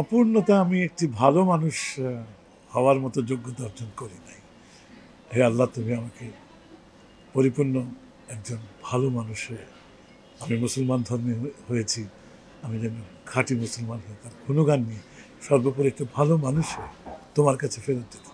অপূর্ণতা আমি একটি ভালো মানুষ হওয়ার মতো যোগ্যতা অর্জন করি নাই হে আল্লাহ তুমি আমাকে পরিপূর্ণ একজন ভালো মানুষ হয়ে আমি মুসলমান ধর্মে হয়েছি আমি যেন খাঁটি মুসলমান হয়ে তার কোনো গান নিয়ে সর্বোপরি একটা ভালো মানুষ হয়ে তোমার কাছে ফেরত দিতে